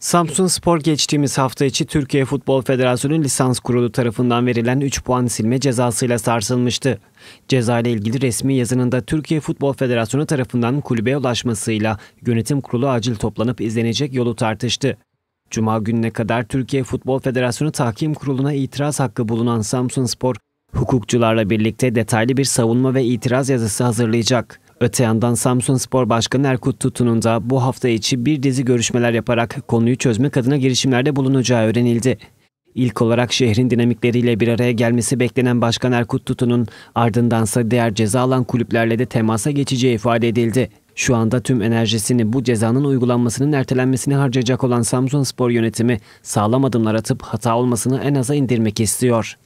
Samsun Spor geçtiğimiz hafta içi Türkiye Futbol Federasyonu lisans kurulu tarafından verilen 3 puan silme cezasıyla sarsılmıştı. Ceza ile ilgili resmi yazınında Türkiye Futbol Federasyonu tarafından kulübe ulaşmasıyla yönetim kurulu acil toplanıp izlenecek yolu tartıştı. Cuma gününe kadar Türkiye Futbol Federasyonu Tahkim Kurulu'na itiraz hakkı bulunan Samsun Spor, hukukçularla birlikte detaylı bir savunma ve itiraz yazısı hazırlayacak. Öte yandan Samsun Spor Başkanı Erkut Tutun'un da bu hafta içi bir dizi görüşmeler yaparak konuyu çözmek adına girişimlerde bulunacağı öğrenildi. İlk olarak şehrin dinamikleriyle bir araya gelmesi beklenen Başkan Erkut Tutun'un ardındansa diğer ceza alan kulüplerle de temasa geçeceği ifade edildi. Şu anda tüm enerjisini bu cezanın uygulanmasının ertelenmesini harcayacak olan Samsun Spor yönetimi sağlam adımlar atıp hata olmasını en aza indirmek istiyor.